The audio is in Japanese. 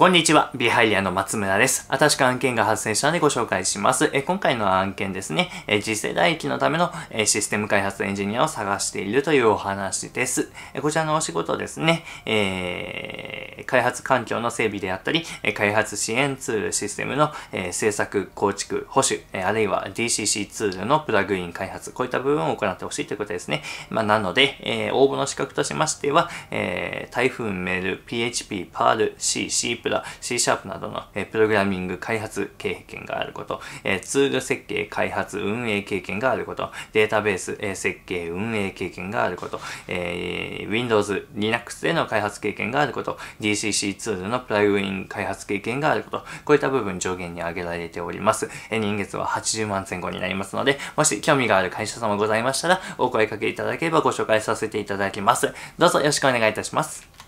こんにちは。ビハイリアの松村です。新しく案件が発生したのでご紹介します。え今回の案件ですねえ、次世代機のためのえシステム開発エンジニアを探しているというお話です。えこちらのお仕事ですね、えー、開発環境の整備であったり、開発支援ツールシステムの、え制作、構築、保守、えあるいは DCC ツールのプラグイン開発、こういった部分を行ってほしいということですね。まあ、なので、えー、応募の資格としましては、えー、t y p h o o PHP、パール、C、C++、ラ、C シャープなどの、えプログラミング開発経験があること、えツール設計、開発、運営経験があること、データベース、え設計、運営経験があること、え Windows、Linux での開発経験があること、DCC ツールのプラグイン開発経験があること、こういった部分上限に挙げられております。え年月は80万前後になりますので、もし興味がある会社様ございましたら、お声かけいただければご紹介させていただきます。どうぞよろしくお願いいたします。